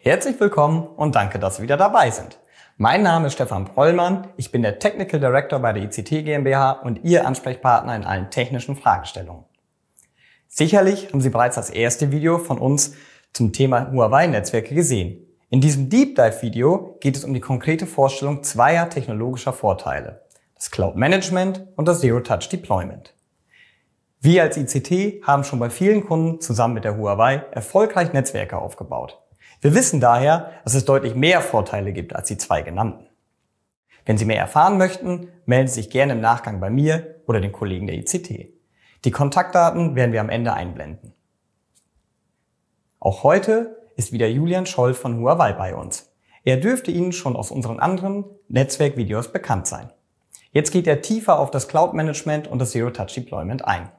Herzlich willkommen und danke, dass Sie wieder dabei sind. Mein Name ist Stefan Prollmann, ich bin der Technical Director bei der ICT GmbH und Ihr Ansprechpartner in allen technischen Fragestellungen. Sicherlich haben Sie bereits das erste Video von uns zum Thema Huawei-Netzwerke gesehen. In diesem Deep Dive-Video geht es um die konkrete Vorstellung zweier technologischer Vorteile, das Cloud Management und das Zero-Touch Deployment. Wir als ICT haben schon bei vielen Kunden zusammen mit der Huawei erfolgreich Netzwerke aufgebaut. Wir wissen daher, dass es deutlich mehr Vorteile gibt als die zwei genannten. Wenn Sie mehr erfahren möchten, melden Sie sich gerne im Nachgang bei mir oder den Kollegen der ICT. Die Kontaktdaten werden wir am Ende einblenden. Auch heute ist wieder Julian Scholl von Huawei bei uns. Er dürfte Ihnen schon aus unseren anderen Netzwerkvideos bekannt sein. Jetzt geht er tiefer auf das Cloud Management und das Zero Touch Deployment ein.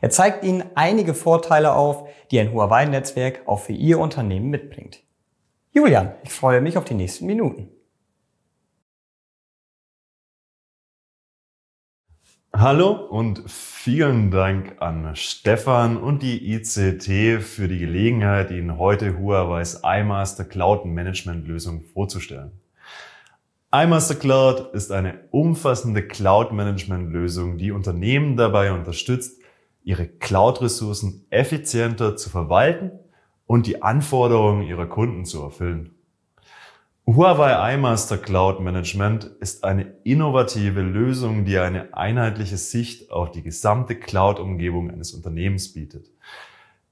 Er zeigt Ihnen einige Vorteile auf, die ein Huawei-Netzwerk auch für Ihr Unternehmen mitbringt. Julian, ich freue mich auf die nächsten Minuten. Hallo und vielen Dank an Stefan und die ICT für die Gelegenheit, Ihnen heute Huawei's iMaster Cloud Management Lösung vorzustellen. iMaster Cloud ist eine umfassende Cloud Management Lösung, die Unternehmen dabei unterstützt, ihre Cloud-Ressourcen effizienter zu verwalten und die Anforderungen ihrer Kunden zu erfüllen. Huawei iMaster Cloud Management ist eine innovative Lösung, die eine einheitliche Sicht auf die gesamte Cloud-Umgebung eines Unternehmens bietet.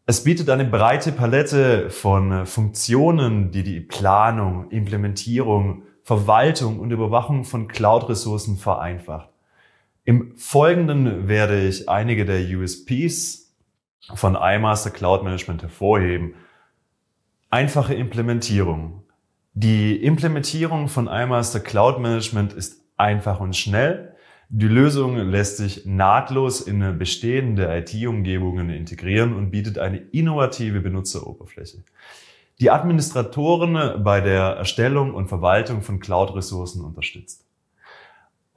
Es bietet eine breite Palette von Funktionen, die die Planung, Implementierung, Verwaltung und Überwachung von Cloud-Ressourcen vereinfacht. Im Folgenden werde ich einige der USPs von iMaster Cloud Management hervorheben. Einfache Implementierung. Die Implementierung von iMaster Cloud Management ist einfach und schnell. Die Lösung lässt sich nahtlos in bestehende IT-Umgebungen integrieren und bietet eine innovative Benutzeroberfläche. Die Administratoren bei der Erstellung und Verwaltung von Cloud-Ressourcen unterstützt.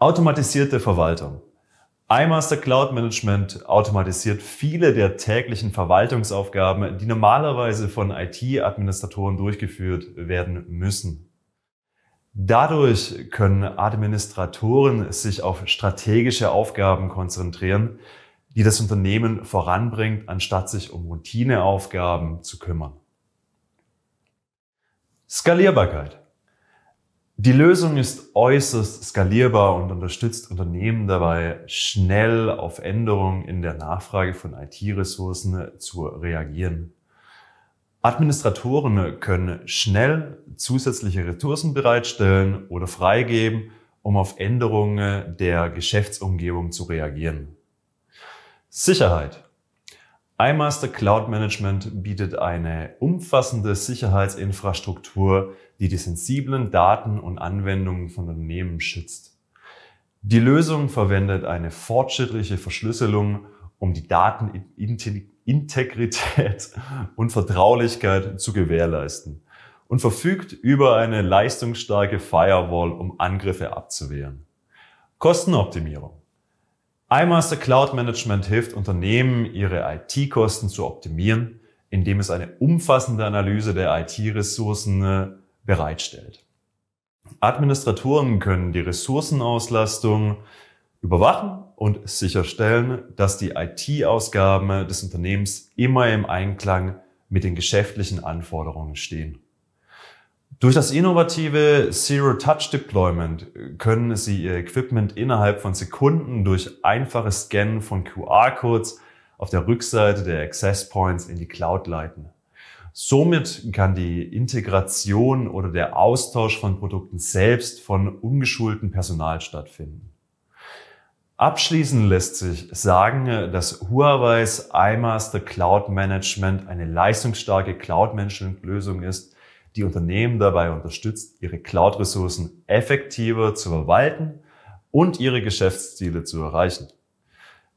Automatisierte Verwaltung. iMaster Cloud Management automatisiert viele der täglichen Verwaltungsaufgaben, die normalerweise von IT-Administratoren durchgeführt werden müssen. Dadurch können Administratoren sich auf strategische Aufgaben konzentrieren, die das Unternehmen voranbringt, anstatt sich um Routineaufgaben zu kümmern. Skalierbarkeit. Die Lösung ist äußerst skalierbar und unterstützt Unternehmen dabei, schnell auf Änderungen in der Nachfrage von IT-Ressourcen zu reagieren. Administratoren können schnell zusätzliche Ressourcen bereitstellen oder freigeben, um auf Änderungen der Geschäftsumgebung zu reagieren. Sicherheit iMaster Cloud Management bietet eine umfassende Sicherheitsinfrastruktur, die die sensiblen Daten und Anwendungen von Unternehmen schützt. Die Lösung verwendet eine fortschrittliche Verschlüsselung, um die Datenintegrität und Vertraulichkeit zu gewährleisten und verfügt über eine leistungsstarke Firewall, um Angriffe abzuwehren. Kostenoptimierung iMaster Cloud Management hilft Unternehmen, ihre IT-Kosten zu optimieren, indem es eine umfassende Analyse der IT-Ressourcen äh, bereitstellt. Administratoren können die Ressourcenauslastung überwachen und sicherstellen, dass die IT-Ausgaben des Unternehmens immer im Einklang mit den geschäftlichen Anforderungen stehen. Durch das innovative Zero-Touch-Deployment können Sie Ihr Equipment innerhalb von Sekunden durch einfaches Scannen von QR-Codes auf der Rückseite der Access Points in die Cloud leiten. Somit kann die Integration oder der Austausch von Produkten selbst von ungeschultem Personal stattfinden. Abschließend lässt sich sagen, dass Huawei's iMaster Cloud Management eine leistungsstarke Cloud-Management-Lösung ist, die Unternehmen dabei unterstützt, ihre Cloud-Ressourcen effektiver zu verwalten und ihre Geschäftsziele zu erreichen.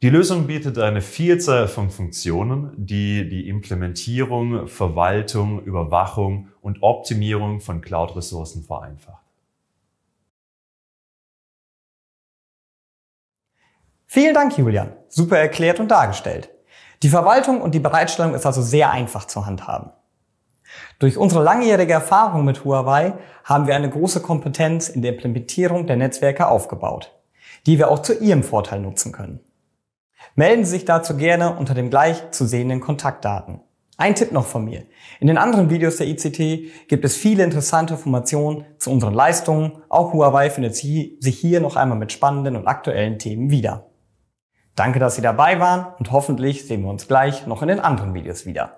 Die Lösung bietet eine Vielzahl von Funktionen, die die Implementierung, Verwaltung, Überwachung und Optimierung von Cloud-Ressourcen vereinfacht. Vielen Dank, Julian. Super erklärt und dargestellt. Die Verwaltung und die Bereitstellung ist also sehr einfach zu handhaben. Durch unsere langjährige Erfahrung mit Huawei haben wir eine große Kompetenz in der Implementierung der Netzwerke aufgebaut, die wir auch zu Ihrem Vorteil nutzen können. Melden Sie sich dazu gerne unter dem gleich zu sehenden Kontaktdaten. Ein Tipp noch von mir. In den anderen Videos der ICT gibt es viele interessante Informationen zu unseren Leistungen. Auch Huawei findet sich hier noch einmal mit spannenden und aktuellen Themen wieder. Danke, dass Sie dabei waren und hoffentlich sehen wir uns gleich noch in den anderen Videos wieder.